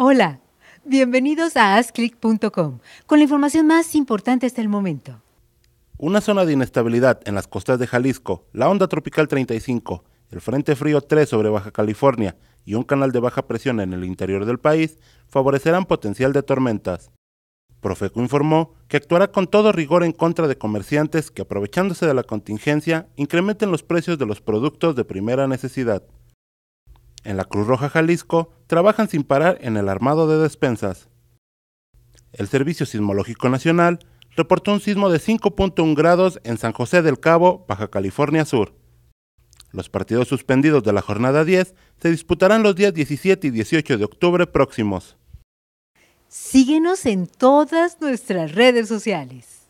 Hola, bienvenidos a asclick.com con la información más importante hasta el momento. Una zona de inestabilidad en las costas de Jalisco, la onda tropical 35, el Frente Frío 3 sobre Baja California y un canal de baja presión en el interior del país favorecerán potencial de tormentas. Profeco informó que actuará con todo rigor en contra de comerciantes que, aprovechándose de la contingencia, incrementen los precios de los productos de primera necesidad. En la Cruz Roja Jalisco trabajan sin parar en el armado de despensas. El Servicio Sismológico Nacional reportó un sismo de 5.1 grados en San José del Cabo, Baja California Sur. Los partidos suspendidos de la jornada 10 se disputarán los días 17 y 18 de octubre próximos. Síguenos en todas nuestras redes sociales.